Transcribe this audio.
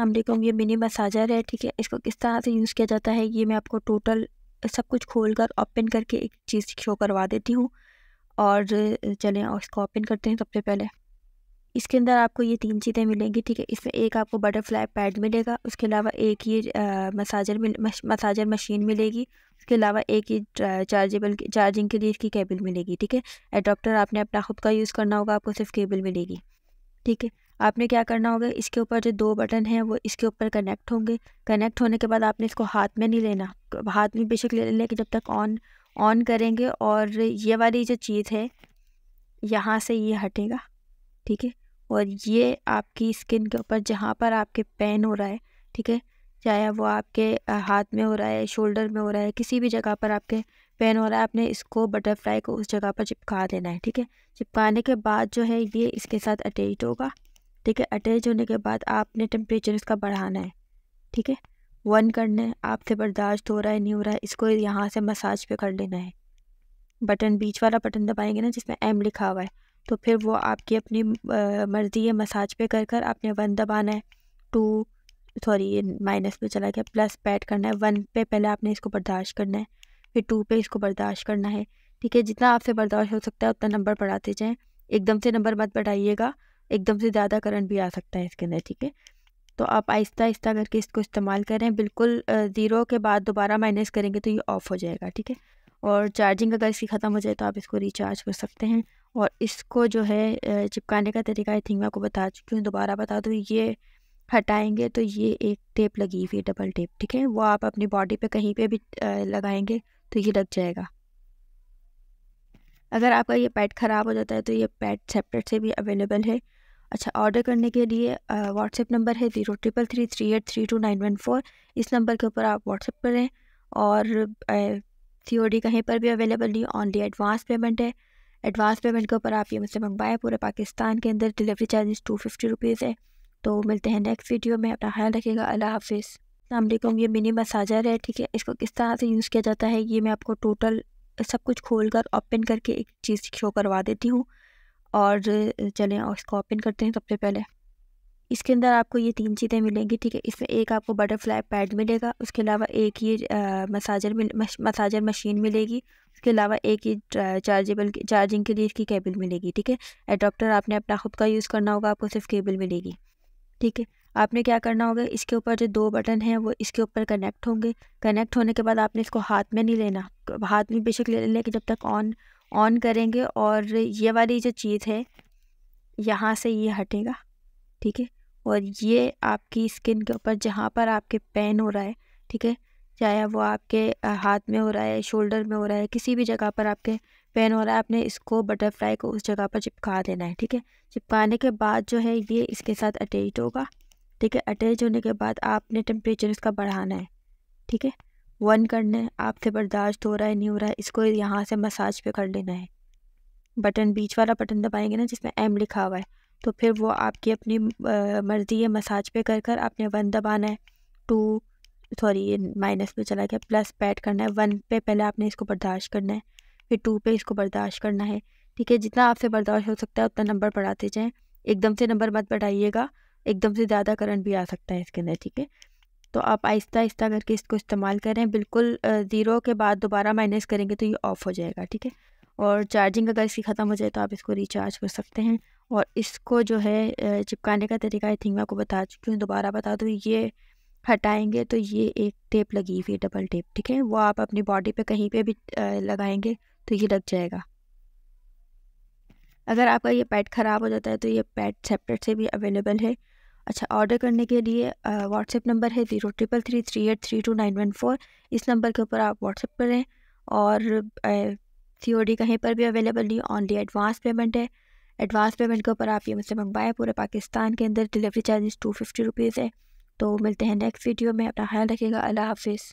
अलकुम ये mini massager है ठीक है इसको किस तरह से यूज़ किया जाता है ये मैं आपको टोटल सब कुछ खोल कर ओपन करके एक चीज़ शो करवा देती हूँ और चलें और इसको ओपन करते हैं सबसे पहले इसके अंदर आपको ये तीन चीज़ें मिलेंगी ठीक है इसमें एक आपको बटरफ्लाई पैड मिलेगा उसके अलावा एक ये मसाजर मिल मसाजर मशीन मिलेगी उसके अलावा एक ये चार्जेबल चार्जिंग के लिए इसकी केबल मिलेगी ठीक है एडोप्टर आपने अपना खुद का यूज़ करना होगा आपको सिर्फ केबल मिलेगी ठीक है आपने क्या करना होगा इसके ऊपर जो दो बटन हैं वो इसके ऊपर कनेक्ट होंगे कनेक्ट होने के बाद आपने इसको हाथ में नहीं लेना हाथ में बेशक ले लें लेकिन जब तक ऑन ऑन करेंगे और ये वाली जो चीज़ है यहाँ से ये हटेगा ठीक है और ये आपकी स्किन के ऊपर जहाँ पर आपके पेन हो रहा है ठीक है चाहे वो आपके हाथ में हो रहा है शोल्डर में हो रहा है किसी भी जगह पर आपके पेन हो रहा है आपने इसको बटरफ्लाई को उस जगह पर चिपका देना है ठीक है चिपकाने के बाद जो है ये इसके साथ अटैच होगा ठीक है अटैच होने के बाद आपने टेम्परेचर इसका बढ़ाना है ठीक है वन करना है आपसे बर्दाश्त हो रहा है नहीं हो रहा है इसको यहाँ से मसाज पे कर लेना है बटन बीच वाला बटन दबाएंगे ना जिसमें एम लिखा हुआ है तो फिर वो आपकी अपनी मर्ज़ी है मसाज पे कर कर आपने वन दबाना है टू सॉरी ये माइनस पे चला गया प्लस पैड करना है वन पे पहले आपने इसको बर्दाश्त करना है फिर टू पे इसको बर्दाश्त करना है ठीक है जितना आपसे बर्दाश्त हो सकता है उतना नंबर बढ़ाते जाएँ एकदम से नंबर मत बढ़ाइएगा एकदम से ज़्यादा करंट भी आ सकता है इसके अंदर ठीक है तो आप आहिस्ता आहिस्ता करके इसको इस्तेमाल करें बिल्कुल ज़ीरो के बाद दोबारा माइनस करेंगे तो ये ऑफ़ हो जाएगा ठीक है और चार्जिंग अगर इसकी ख़त्म हो जाए तो आप इसको रिचार्ज कर सकते हैं और इसको जो है चिपकाने का तरीका आई थिंक मैं आपको बता चुकी हूँ दोबारा बता दूँ ये हटाएंगे तो ये एक टेप लगी हुई है डबल टेप ठीक है वो आप अपनी बॉडी पे कहीं पे भी लगाएंगे तो ये लग जाएगा अगर आपका ये पैड ख़राब हो जाता है तो ये पैड सेपरेट से भी अवेलेबल है अच्छा ऑर्डर करने के लिए व्हाट्सएप नंबर है zero triple three three eight three two nine one four इस नंबर के ऊपर आप व्हाट्सएप करें और सी कहीं पर भी अवेलेबल नहीं ऑनली एडवांस पेमेंट है एडवांस पेमेंट के ऊपर आप ये मुझसे मंगवाएं पूरे पाकिस्तान के अंदर delivery charges two fifty rupees है तो मिलते हैं नेक्स्ट वीडियो में अपना ख्याल रखिएगा अल्लाह हाफिज़ अल्लाम ये मिनी मसाजर है ठीक है इसको किस तरह से यूज़ किया जाता है ये मैं आपको टोटल सब कुछ खोल कर ओपन करके एक चीज़ शो करवा देती हूँ और चलें और इसको ओपन करते हैं सबसे पहले इसके अंदर आपको ये तीन चीज़ें मिलेंगी ठीक है इसमें एक आपको बटरफ्लाई पैड मिलेगा उसके अलावा एक ये मसाजर मिल मसाजर मशीन मिलेगी उसके अलावा एक ही चार्जेबल चार्जिंग के लिए इसकी केबल मिलेगी ठीक है एडोप्टर आपने अपना खुद का यूज़ करना होगा आपको सिर्फ केबल मिलेगी ठीक है आपने क्या करना होगा इसके ऊपर जो दो बटन हैं वो इसके ऊपर कनेक्ट होंगे कनेक्ट होने के बाद आपने इसको हाथ में नहीं लेना हाथ में बेशक ले लें जब तक ऑन ऑन करेंगे और ये वाली जो चीज़ है यहाँ से ये हटेगा ठीक है और ये आपकी स्किन के ऊपर जहाँ पर आपके पेन हो रहा है ठीक है चाहे वो आपके हाथ में हो रहा है शोल्डर में हो रहा है किसी भी जगह पर आपके पेन हो रहा है आपने इसको बटरफ्लाई को उस जगह पर चिपका देना है ठीक है चिपकाने के बाद जो है ये इसके साथ अटैच होगा ठीक है अटैच होने के बाद आपने टेम्परेचर इसका बढ़ाना है ठीक है वन करना है आपसे बर्दाश्त हो रहा है नहीं हो रहा है इसको यहाँ से मसाज पे कर लेना है बटन बीच वाला बटन दबाएंगे ना जिसमें एम लिखा हुआ है तो फिर वो आपकी अपनी मर्ज़ी है मसाज पे कर कर आपने वन दबाना है टू सॉरी ये माइनस पे चला गया प्लस पैड करना है वन पे पहले आपने इसको बर्दाश्त करना है फिर टू पे इसको बर्दाश्त करना है ठीक है जितना आपसे बर्दाश्त हो सकता है उतना नंबर बढ़ाते जाएँ एकदम से नंबर मत बढ़ाइएगा एकदम से ज़्यादा करंट भी आ सकता है इसके अंदर ठीक है तो आप आहिस्ता आहिस्ता करके इसको इस्तेमाल करें बिल्कुल ज़ीरो के बाद दोबारा माइनस करेंगे तो ये ऑफ़ हो जाएगा ठीक है और चार्जिंग अगर इसकी ख़त्म हो जाए तो आप इसको रिचार्ज कर सकते हैं और इसको जो है चिपकाने का तरीका आई थिंक मैं आपको बता चुकी हूँ दोबारा बता दूँ ये हटाएंगे तो ये एक टेप लगी हुई डबल टेप ठीक है वो आप अपनी बॉडी पे कहीं पे भी लगाएंगे तो ये लग जाएगा अगर आपका ये पैड ख़राब हो जाता है तो ये पैड सेपरेट से भी अवेलेबल है अच्छा ऑर्डर करने के लिए व्हाट्सएप नंबर है zero triple three three eight three two nine one four इस नंबर के ऊपर आप व्हाट्सएप करें और सी ओ डी कहीं पर भी अवेलेबल नहीं ऑनली एडवांस पेमेंट है एडवांस पेमेंट के ऊपर आप ये मुझसे मंगवाएं पूरे पाकिस्तान के अंदर delivery charges two fifty rupees है तो मिलते हैं नेक्स्ट वीडियो में अपना ख्याल रखिएगा अल्लाह हाफिज़